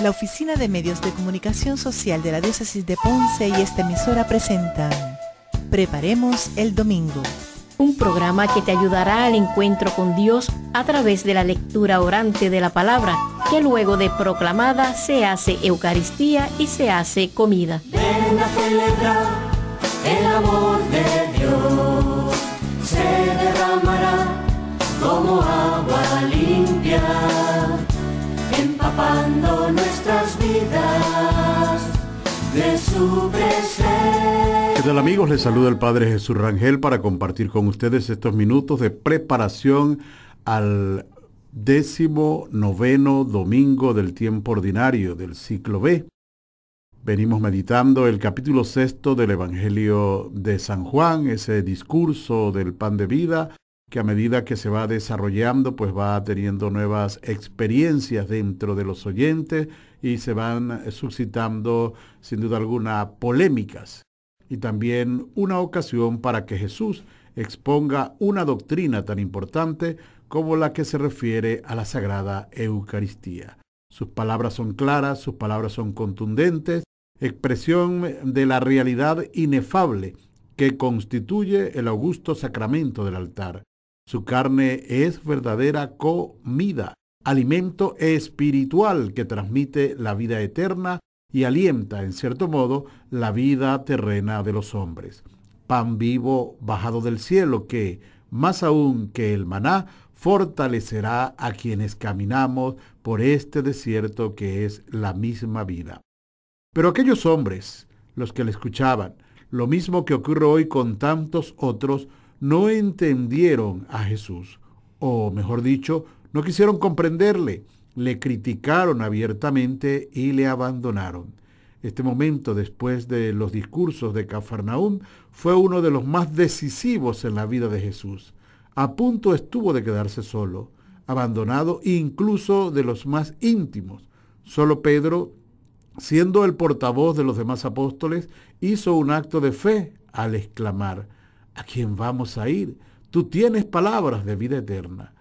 La Oficina de Medios de Comunicación Social de la Diócesis de Ponce y esta emisora presentan Preparemos el Domingo. Un programa que te ayudará al encuentro con Dios a través de la lectura orante de la palabra, que luego de proclamada se hace Eucaristía y se hace comida. Ven a celebrar el amor de Dios, se derramará como nuestras vidas de su presencia. ¿Qué tal amigos? Les saluda el Padre Jesús Rangel para compartir con ustedes estos minutos de preparación al décimo noveno domingo del tiempo ordinario del ciclo B. Venimos meditando el capítulo sexto del Evangelio de San Juan, ese discurso del pan de vida que a medida que se va desarrollando, pues va teniendo nuevas experiencias dentro de los oyentes y se van eh, suscitando, sin duda alguna, polémicas. Y también una ocasión para que Jesús exponga una doctrina tan importante como la que se refiere a la Sagrada Eucaristía. Sus palabras son claras, sus palabras son contundentes, expresión de la realidad inefable que constituye el augusto sacramento del altar. Su carne es verdadera comida, alimento espiritual que transmite la vida eterna y alienta, en cierto modo, la vida terrena de los hombres. Pan vivo bajado del cielo que, más aún que el maná, fortalecerá a quienes caminamos por este desierto que es la misma vida. Pero aquellos hombres, los que le escuchaban, lo mismo que ocurre hoy con tantos otros, no entendieron a Jesús, o mejor dicho, no quisieron comprenderle, le criticaron abiertamente y le abandonaron. Este momento después de los discursos de Cafarnaúm fue uno de los más decisivos en la vida de Jesús. A punto estuvo de quedarse solo, abandonado incluso de los más íntimos. Solo Pedro, siendo el portavoz de los demás apóstoles, hizo un acto de fe al exclamar, ¿a quién vamos a ir? Tú tienes palabras de vida eterna.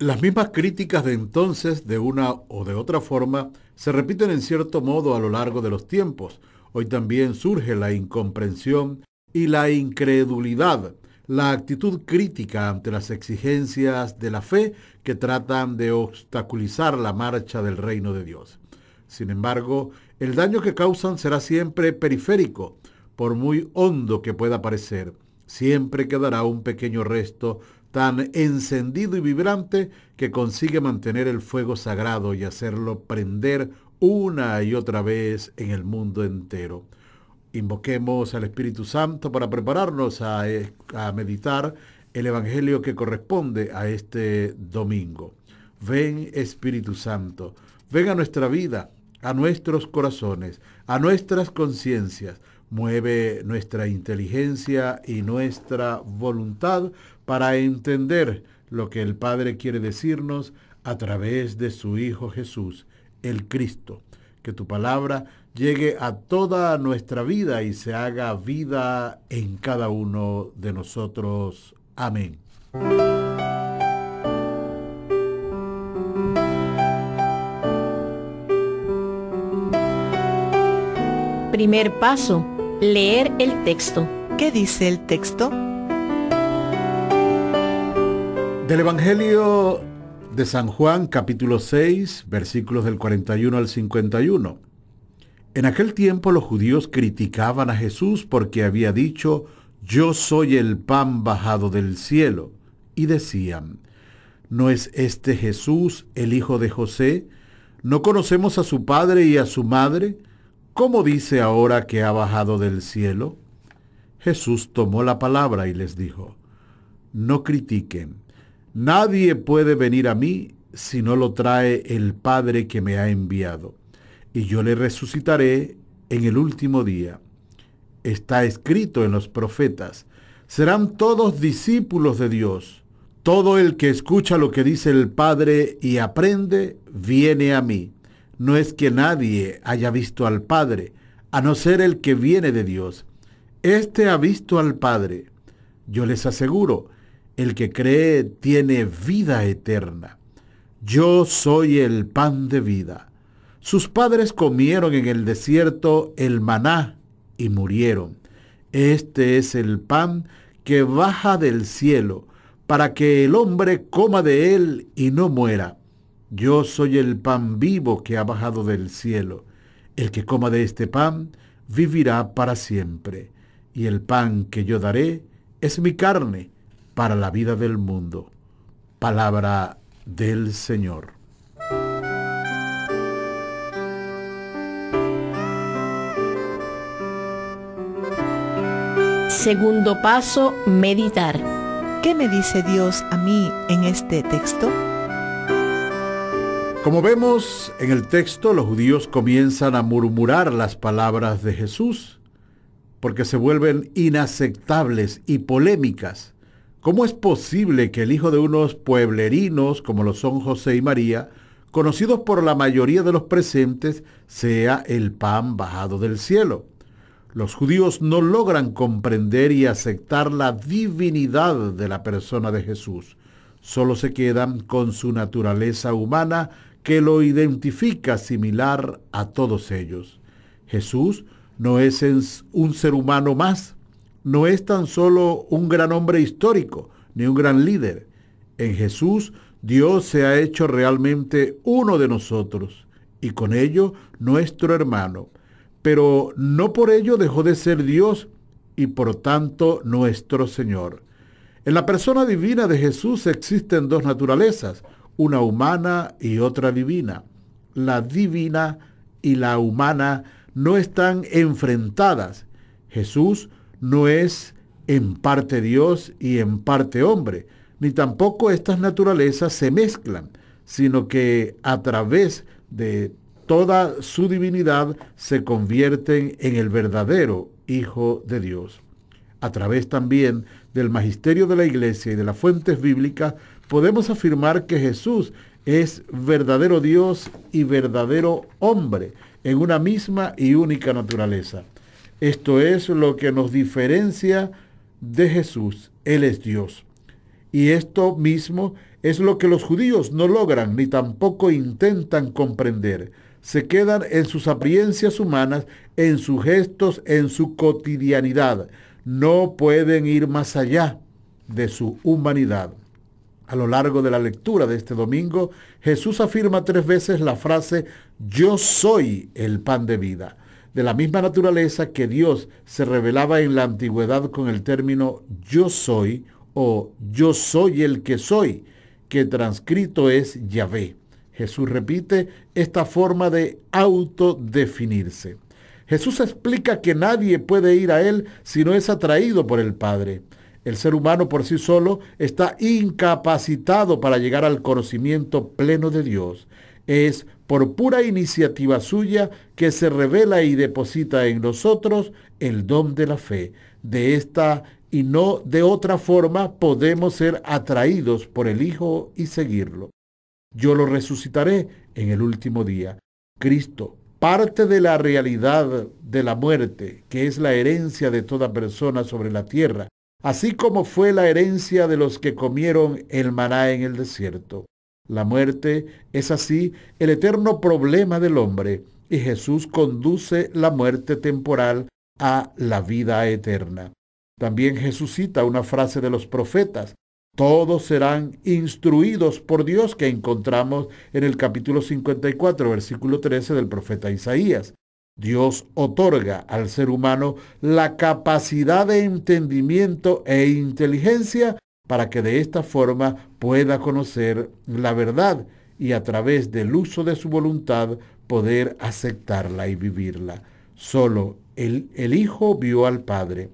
Las mismas críticas de entonces, de una o de otra forma, se repiten en cierto modo a lo largo de los tiempos. Hoy también surge la incomprensión y la incredulidad, la actitud crítica ante las exigencias de la fe que tratan de obstaculizar la marcha del reino de Dios. Sin embargo, el daño que causan será siempre periférico, por muy hondo que pueda parecer siempre quedará un pequeño resto tan encendido y vibrante que consigue mantener el fuego sagrado y hacerlo prender una y otra vez en el mundo entero. Invoquemos al Espíritu Santo para prepararnos a, meditar el Evangelio que corresponde a este domingo. Ven Espíritu Santo, ven a nuestra vida, a nuestros corazones, a nuestras conciencias, mueve nuestra inteligencia y nuestra voluntad para entender lo que el Padre quiere decirnos a través de su Hijo Jesús, el Cristo. Que tu palabra llegue a toda nuestra vida y se haga vida en cada uno de nosotros. Amén. Primer paso Leer el texto. ¿Qué dice el texto? Del Evangelio de San Juan, capítulo 6, versículos del 41 al 51. En aquel tiempo los judíos criticaban a Jesús porque había dicho, yo soy el pan bajado del cielo. Y decían, ¿no es este Jesús el hijo de José? ¿No conocemos a su padre y a su madre? ¿cómo dice ahora que ha bajado del cielo? Jesús tomó la palabra y les dijo, no critiquen, nadie puede venir a mí si no lo trae el Padre que me ha enviado, y yo le resucitaré en el último día. Está escrito en los profetas, serán todos discípulos de Dios. Todo el que escucha lo que dice el Padre y aprende, viene a mí no es que nadie haya visto al Padre, a no ser el que viene de Dios. Este ha visto al Padre. Yo les aseguro, el que cree tiene vida eterna. Yo soy el pan de vida. Sus padres comieron en el desierto el maná y murieron. Este es el pan que baja del cielo, para que el hombre coma de él y no muera. Yo soy el pan vivo que ha bajado del cielo. El que coma de este pan vivirá para siempre. Y el pan que yo daré es mi carne para la vida del mundo. Palabra del Señor. Segundo paso, meditar. ¿Qué me dice Dios a mí en este texto? Como vemos en el texto, los judíos comienzan a murmurar las palabras de Jesús porque se vuelven inaceptables y polémicas. ¿Cómo es posible que el hijo de unos pueblerinos como lo son José y María, conocidos por la mayoría de los presentes, sea el pan bajado del cielo? Los judíos no logran comprender y aceptar la divinidad de la persona de Jesús. Solo se quedan con su naturaleza humana que lo identifica similar a todos ellos. Jesús no es un ser humano más, no es tan solo un gran hombre histórico, ni un gran líder. En Jesús Dios se ha hecho realmente uno de nosotros y con ello nuestro hermano. Pero no por ello dejó de ser Dios y por tanto nuestro Señor. En la persona divina de Jesús existen dos naturalezas, una humana y otra divina. La divina y la humana no están enfrentadas. Jesús no es en parte Dios y en parte hombre, ni tampoco estas naturalezas se mezclan, sino que a través de toda su divinidad se convierten en el verdadero Hijo de Dios. A través también del magisterio de la Iglesia y de las fuentes bíblicas podemos afirmar que Jesús es verdadero Dios y verdadero hombre en una misma y única naturaleza. Esto es lo que nos diferencia de Jesús. Él es Dios. Y esto mismo es lo que los judíos no logran ni tampoco intentan comprender. Se quedan en sus apariencias humanas, en sus gestos, en su cotidianidad. No pueden ir más allá de su humanidad. A lo largo de la lectura de este domingo, Jesús afirma tres veces la frase, yo soy el pan de vida, de la misma naturaleza que Dios se revelaba en la antigüedad con el término yo soy o yo soy el que soy, que transcrito es Yahvé. Jesús repite esta forma de autodefinirse. Jesús explica que nadie puede ir a Él si no es atraído por el Padre. El ser humano por sí solo está incapacitado para llegar al conocimiento pleno de Dios. Es por pura iniciativa suya que se revela y deposita en nosotros el don de la fe. De esta y no de otra forma podemos ser atraídos por el Hijo y seguirlo. Yo lo resucitaré en el último día. Cristo, parte de la realidad de la muerte, que es la herencia de toda persona sobre la tierra, así como fue la herencia de los que comieron el maná en el desierto. La muerte es así el eterno problema del hombre, y Jesús conduce la muerte temporal a la vida eterna. También Jesús cita una frase de los profetas, todos serán instruidos por Dios que encontramos en el capítulo 54, versículo 13 del profeta Isaías. Dios otorga al ser humano la capacidad de entendimiento e inteligencia para que de esta forma pueda conocer la verdad y a través del uso de su voluntad poder aceptarla y vivirla. Solo el, el Hijo vio al Padre.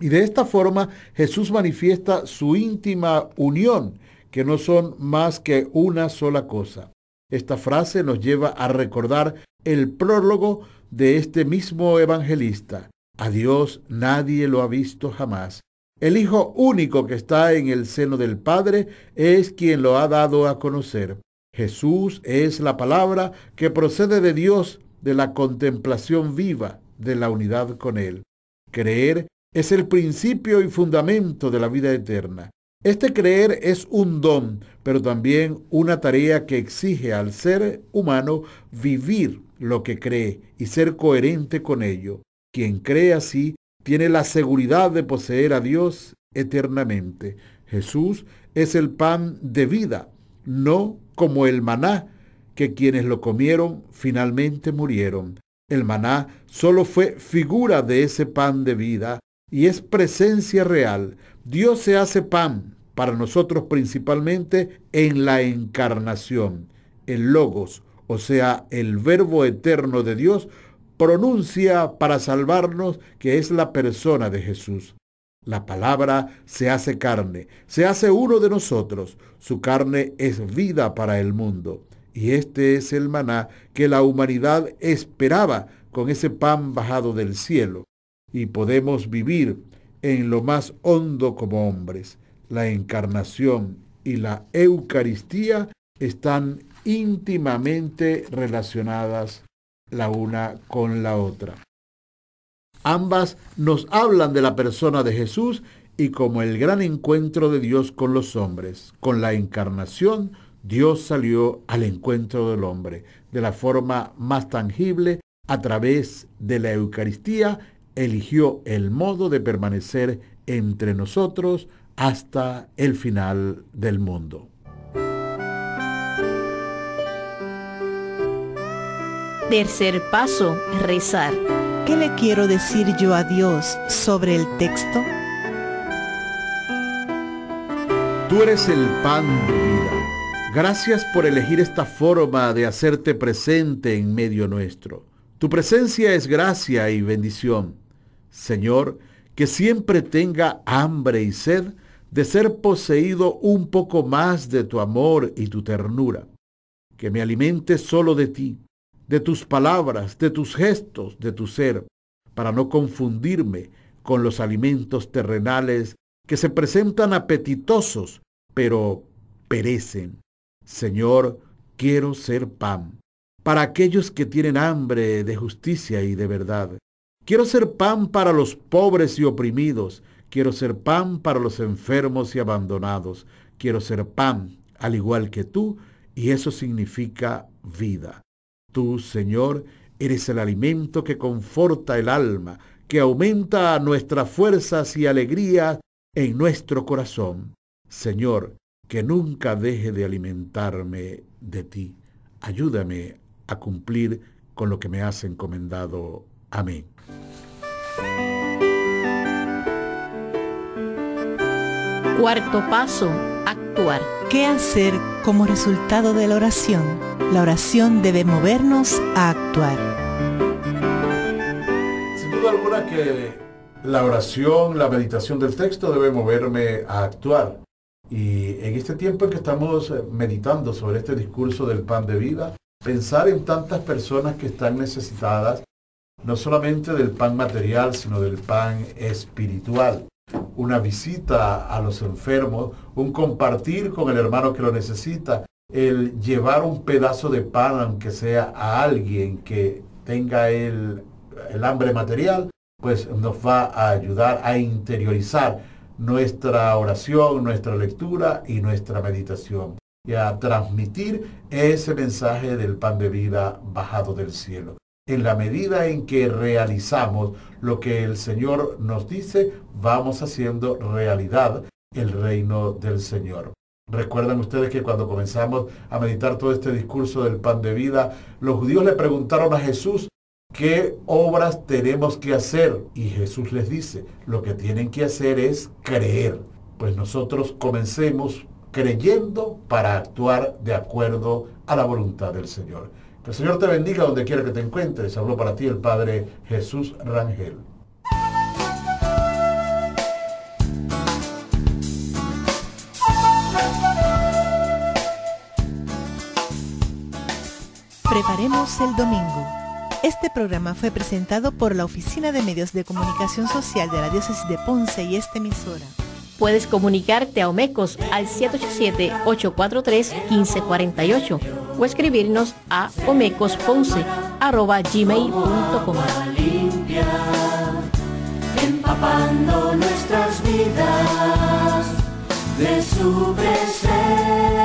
Y de esta forma Jesús manifiesta su íntima unión, que no son más que una sola cosa. Esta frase nos lleva a recordar el prólogo de este mismo evangelista. A Dios nadie lo ha visto jamás. El Hijo único que está en el seno del Padre es quien lo ha dado a conocer. Jesús es la palabra que procede de Dios, de la contemplación viva, de la unidad con Él. Creer es el principio y fundamento de la vida eterna. Este creer es un don, pero también una tarea que exige al ser humano vivir lo que cree y ser coherente con ello. Quien cree así tiene la seguridad de poseer a Dios eternamente. Jesús es el pan de vida, no como el maná, que quienes lo comieron finalmente murieron. El maná solo fue figura de ese pan de vida y es presencia real. Dios se hace pan, para nosotros principalmente en la encarnación. El logos, o sea, el verbo eterno de Dios, pronuncia para salvarnos que es la persona de Jesús. La palabra se hace carne, se hace uno de nosotros. Su carne es vida para el mundo. Y este es el maná que la humanidad esperaba con ese pan bajado del cielo. Y podemos vivir en lo más hondo como hombres la encarnación y la Eucaristía están íntimamente relacionadas la una con la otra. Ambas nos hablan de la persona de Jesús y como el gran encuentro de Dios con los hombres. Con la encarnación, Dios salió al encuentro del hombre de la forma más tangible a través de la Eucaristía eligió el modo de permanecer entre nosotros hasta el final del mundo. Tercer paso, rezar. ¿Qué le quiero decir yo a Dios sobre el texto? Tú eres el pan de vida. Gracias por elegir esta forma de hacerte presente en medio nuestro. Tu presencia es gracia y bendición. Señor, que siempre tenga hambre y sed de ser poseído un poco más de tu amor y tu ternura, que me alimente solo de ti, de tus palabras, de tus gestos, de tu ser, para no confundirme con los alimentos terrenales que se presentan apetitosos, pero perecen. Señor, quiero ser pan para aquellos que tienen hambre de justicia y de verdad. Quiero ser pan para los pobres y oprimidos, Quiero ser pan para los enfermos y abandonados. Quiero ser pan, al igual que tú, y eso significa vida. Tú, Señor, eres el alimento que conforta el alma, que aumenta nuestras fuerzas y alegría en nuestro corazón. Señor, que nunca deje de alimentarme de ti. Ayúdame a cumplir con lo que me has encomendado. Amén. Cuarto paso, actuar. ¿Qué hacer como resultado de la oración? La oración debe movernos a actuar. Sin duda alguna que la oración, la meditación del texto debe moverme a actuar. Y en este tiempo en que estamos eh, meditando sobre este discurso del pan de vida, pensar en tantas personas que están necesitadas, no solamente del pan material, sino del pan espiritual una visita a los enfermos, un compartir con el hermano que lo necesita, el llevar un pedazo de pan, aunque sea a alguien que tenga el, el hambre material, pues nos va a ayudar a interiorizar nuestra oración, nuestra lectura y nuestra meditación y a transmitir ese mensaje del pan de vida bajado del cielo en la medida en que realizamos lo que el Señor nos dice, vamos haciendo realidad el reino del Señor. Recuerdan ustedes que cuando comenzamos a meditar todo este discurso del pan de vida, los judíos le preguntaron a Jesús, ¿qué obras tenemos que hacer? Y Jesús les dice, lo que tienen que hacer es creer. Pues nosotros comencemos creyendo para actuar de acuerdo a la voluntad del Señor. Que el Señor te bendiga donde quiera que te encuentres. Habló para ti el Padre Jesús Rangel. Preparemos el domingo. Este programa fue presentado por la Oficina de Medios de Comunicación Social de la Diócesis de Ponce y esta emisora. Puedes comunicarte a Omecos al 787-843-1548 o escribirnos a omecosponce.gmail.com Empapando nuestras vidas de su presencia.